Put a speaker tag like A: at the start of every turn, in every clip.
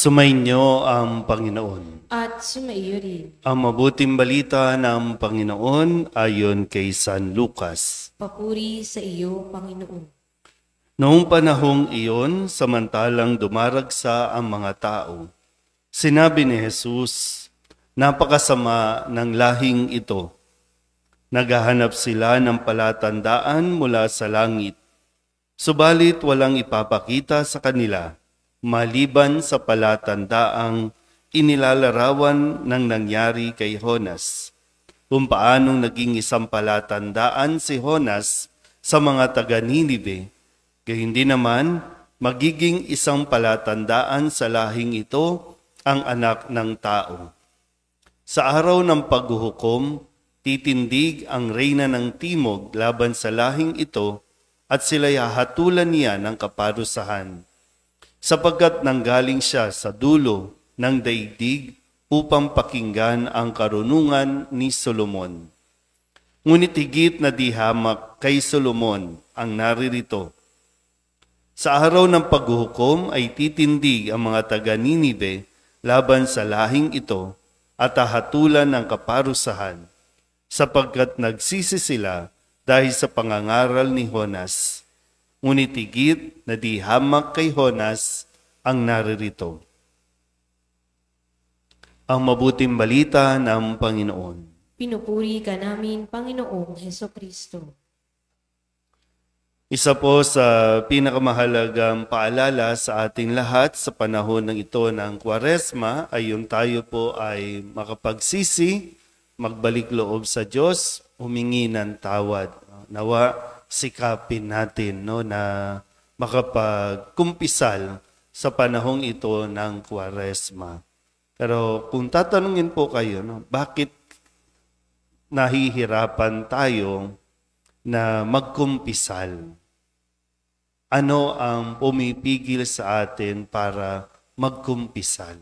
A: Sumainyo ang Panginoon. At sumaiyo rin. Ang mabuting balita ng Panginoon ayon kay San Lucas. Papuri sa iyo, Panginoon. Noong panahong iyon, samantalang dumaragsa ang mga tao, sinabi ni Jesus, napakasama ng lahing ito. Naghahanap sila ng palatandaan mula sa langit, subalit walang ipapakita sa kanila maliban sa palatandaang inilalarawan ng nangyari kay Honas, kung paanong naging isang palatandaan si Honas sa mga taga Ninive, gayon din naman magiging isang palatandaan sa lahing ito ang anak ng tao. Sa araw ng paghuhukom, titindig ang reyna ng timog laban sa lahing ito at sila'y hahatulan niya ng kaparusahan sapagkat nanggaling siya sa dulo ng daigdig upang pakinggan ang karunungan ni Solomon. Ngunit higit na di hamak kay Solomon ang naririto. Sa araw ng paghuhukom ay titindig ang mga taga Ninive laban sa lahing ito at ahatulan ng kaparusahan sapagkat nagsisi sila dahil sa pangangaral ni Honas ngunit higit na di hamak kay Honas ang naririto. Ang mabuting balita ng Panginoon. Pinupuri ka namin, Panginoong Heso Kristo. Isa po sa pinakamahalagang paalala sa ating lahat sa panahon ng ito ng Kwaresma ay yung tayo po ay makapagsisi, magbalik loob sa Diyos, humingi ng tawad. Nawa sikapin natin no, na makapagkumpisal sa panahong ito ng Kuwaresma. Pero kung tatanungin po kayo, no, bakit nahihirapan tayo na magkumpisal? Ano ang pumipigil sa atin para magkumpisal?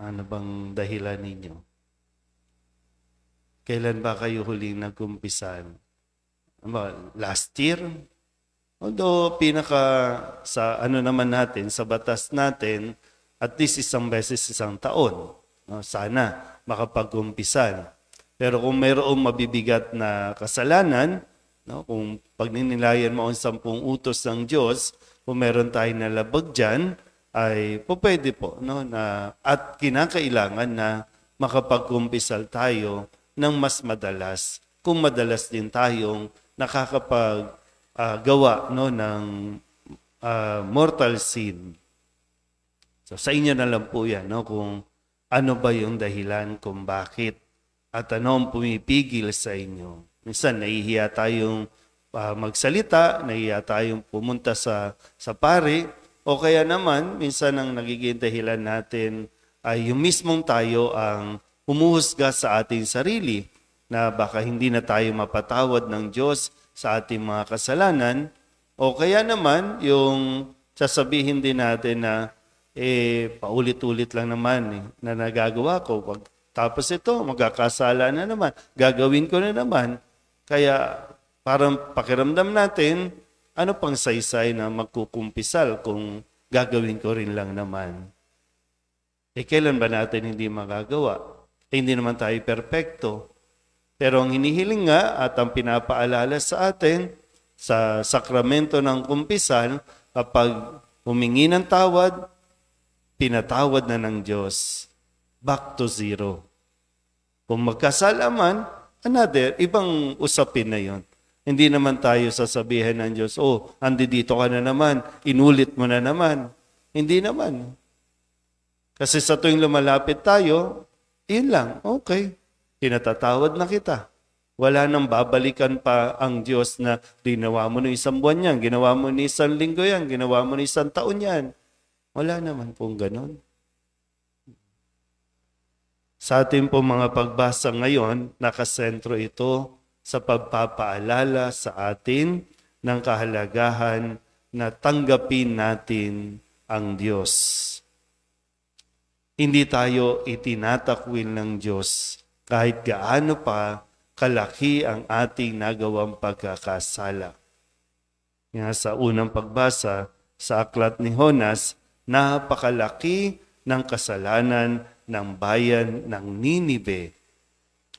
A: Ano bang dahilan ninyo? Kailan ba kayo huling nagkumpisan? Last year? Although pinaka sa ano naman natin, sa batas natin, at least isang beses isang taon. No? Sana makapagumpisan. Pero kung mayroong mabibigat na kasalanan, no? kung pagninilayan mo ang sampung utos ng Diyos, kung meron tayong nalabag dyan, ay po pwede po no? na, at kinakailangan na makapagumpisal tayo ng mas madalas kung madalas din tayong nakakapag uh, no ng uh, mortal sin. So sa inyo na lang po 'yan no kung ano ba yung dahilan kung bakit at ano ang pumipigil sa inyo. Minsan nahihiya tayong uh, magsalita, nahihiya tayong pumunta sa sa pare o kaya naman minsan ang nagiging dahilan natin ay yung mismong tayo ang humuhusga sa ating sarili na baka hindi na tayo mapatawad ng Diyos sa ating mga kasalanan o kaya naman yung sasabihin din natin na eh, paulit-ulit lang naman eh, na nagagawa ko. Pag, tapos ito, magkakasala na naman. Gagawin ko na naman. Kaya parang pakiramdam natin, ano pang saysay na magkukumpisal kung gagawin ko rin lang naman? Eh, kailan ba natin hindi magagawa? Eh, hindi naman tayo perpekto. Pero ang hinihiling nga at ang pinapaalala sa atin sa sakramento ng kumpisan, kapag humingi ng tawad, pinatawad na ng Diyos. Back to zero. Kung magkasala man, another, ibang usapin na yon. Hindi naman tayo sasabihin ng Diyos, oh, andi dito ka na naman, inulit mo na naman. Hindi naman. Kasi sa tuwing lumalapit tayo, yun lang, okay. Kinatatawad na kita. Wala nang babalikan pa ang Diyos na ginawa mo ng isang buwan yan, ginawa mo ng isang linggo yan, ginawa mo ng isang taon yan. Wala naman pong ganon. Sa ating po mga pagbasa ngayon, nakasentro ito sa pagpapaalala sa atin ng kahalagahan na tanggapin natin ang Diyos hindi tayo itinatakwil ng Diyos kahit gaano pa kalaki ang ating nagawang pagkakasala. Nga sa unang pagbasa sa aklat ni Honas, napakalaki ng kasalanan ng bayan ng Ninive.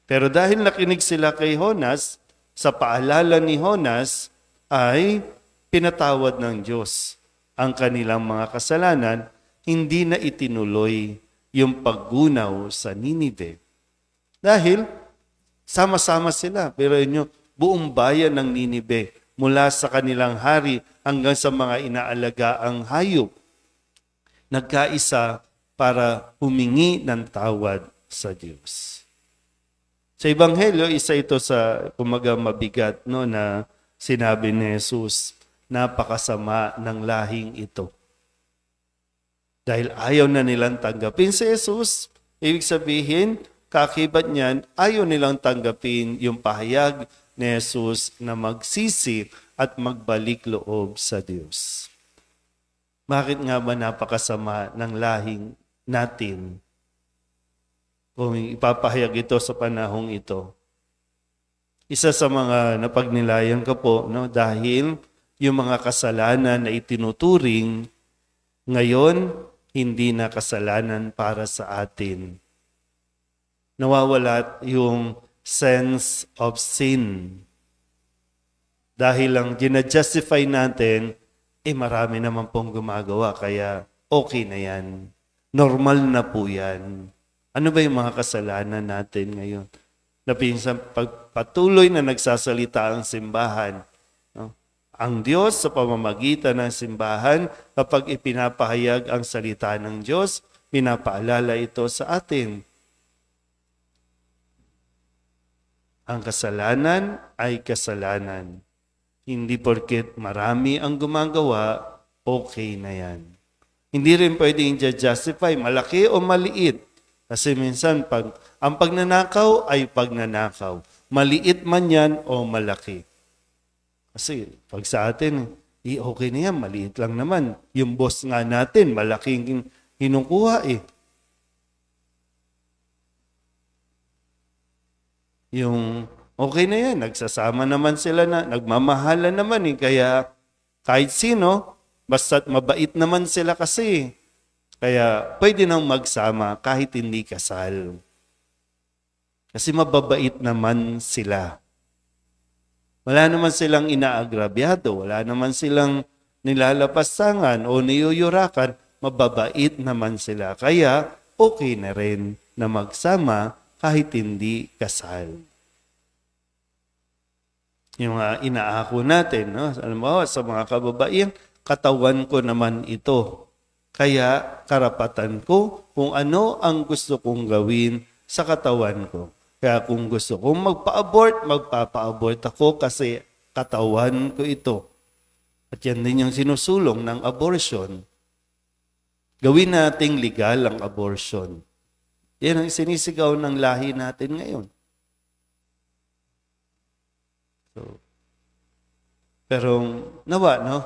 A: Pero dahil nakinig sila kay Honas, sa paalala ni Honas ay pinatawad ng Diyos ang kanilang mga kasalanan, hindi na itinuloy yung paggunaw sa Ninive. Dahil sama-sama sila. Pero inyo, buong bayan ng Ninive mula sa kanilang hari hanggang sa mga inaalaga ang hayop. Nagkaisa para humingi ng tawad sa Diyos. Sa Ebanghelyo, isa ito sa kumaga mabigat no, na sinabi ni Jesus, napakasama ng lahing ito. Dahil ayaw na nilang tanggapin si Jesus, ibig sabihin, kakibat niyan, ayaw nilang tanggapin yung pahayag ni Jesus na magsisi at magbalik loob sa Diyos. Bakit nga ba napakasama ng lahing natin kung ipapahayag ito sa panahong ito? Isa sa mga napagnilayan ko po, no, dahil yung mga kasalanan na itinuturing ngayon hindi na kasalanan para sa atin. Nawawala yung sense of sin. Dahil lang ginajustify natin, eh marami naman pong gumagawa, kaya okay na yan. Normal na po yan. Ano ba yung mga kasalanan natin ngayon? Na pinsan pagpatuloy na nagsasalita ang simbahan, ang Diyos sa pamamagitan ng simbahan kapag ipinapahayag ang salita ng Diyos, pinapaalala ito sa atin. Ang kasalanan ay kasalanan. Hindi porket marami ang gumagawa, okay na yan. Hindi rin pwedeng justify malaki o maliit. Kasi minsan pag, ang pagnanakaw ay pagnanakaw. Maliit man yan o malaki. Kasi pag sa atin, eh, okay na yan, maliit lang naman. Yung boss nga natin, malaking hinukuha eh. Yung okay na yan, nagsasama naman sila na, nagmamahalan naman eh. Kaya kahit sino, basta't mabait naman sila kasi. Kaya pwede nang magsama kahit hindi kasal. Kasi mababait naman sila. Wala naman silang inaagrabyado, wala naman silang nilalapastangan o niyuyurakan, mababait naman sila. Kaya okay na rin na magsama kahit hindi kasal. Yung uh, inaako natin, no? alam mo, sa mga kababaihan, katawan ko naman ito. Kaya karapatan ko kung ano ang gusto kong gawin sa katawan ko. Kaya kung gusto kong magpa-abort, magpapa-abort ako kasi katawan ko ito. At yan din yung sinusulong ng abortion. Gawin nating legal ang abortion. Yan ang sinisigaw ng lahi natin ngayon. So, pero nawa, no?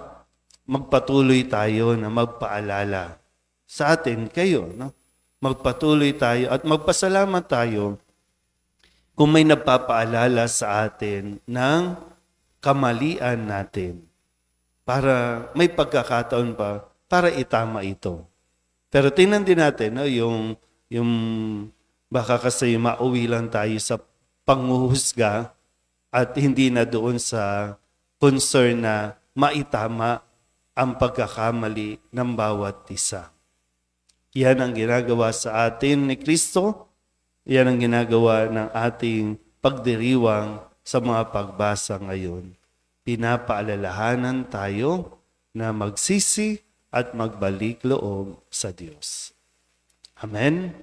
A: Magpatuloy tayo na magpaalala sa atin, kayo, no? Magpatuloy tayo at magpasalamat tayo kung may nagpapaalala sa atin ng kamalian natin para may pagkakataon pa para itama ito. Pero tingnan din natin no, yung, yung baka kasi mauwi lang tayo sa panguhusga at hindi na doon sa concern na maitama ang pagkakamali ng bawat isa. Yan ang ginagawa sa atin ni Kristo Iyan ang ginagawa ng ating pagdiriwang sa mga pagbasa ngayon. Pinapaalalahanan tayo na magsisi at magbalik loob sa Diyos. Amen?